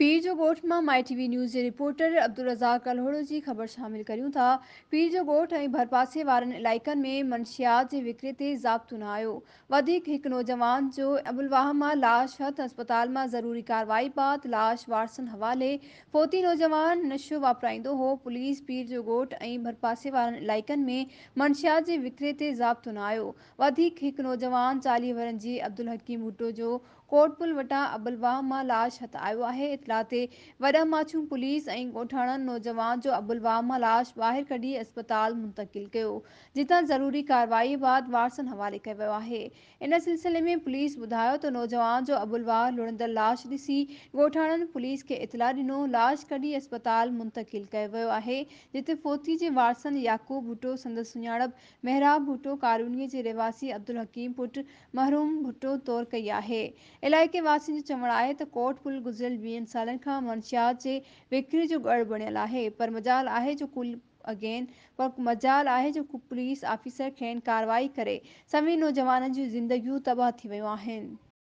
पीर जो गोठ में my TV news के रिपोर्टर अब्दुल रज़ाक अलहोड़ो की ख़बर शामिल करूँ था पीर जो गोठ ऐं भरपासे वन इलाक में मंशियात के विकिरे से ज़ाब्तो न आयो एक नौजवान जो अबुलवाह में लाश हथ अस्पताल में ज़रूरी कार्रवाई बाद लाश वारसन हवाले फोती नौजवान नशो वापराइंद हो पुलिस पीर जो गोठ और भरपासे वन इलाक में मंशियात के विकिरे से ज़ाब्तो न आयो एक नौजवान चालीह वरनि जी अब्दुल हकीम भुट्टो जो कोटपुल वटा अबुलवाह में लाश हथ आयो आहे اته وڏا ماچو پوليس ۽ ڳوٺاڻن نوجوان جو ابو الواله لاش ٻاهر کڊي اسپتال منتقل ڪيو جتان ضروري ڪارواي بعد وارثن حواله ڪيو ويو آهي ان سلسلي ۾ پوليس ٻڌايو ته نوجوان جو ابو الواله لڙند لاش ڏسي ڳوٺاڻن پوليس کي اطلاع ڏنو لاش کڊي اسپتال منتقل ڪيو ويو آهي جتي فوتي جي وارثن يعقوب ڀٽو سندس سنياڙب مہراب ڀٽو قارون جي رهواسي عبدالحڪيم پٽ مرحوم ڀٽو طور ڪي آهي علائقي واسين جو چون آهي ته ڪوٽ پل گذرل بين गढ़ बणियल आहे पर मज़ाल आहे जो कुल अगेन पर मज़ाल आहे जो पुलिस ऑफिसर खे कारवाही करे सभिनी नौजवान जूं ज़िंदगियूं तबाह थी वयूं आहिनि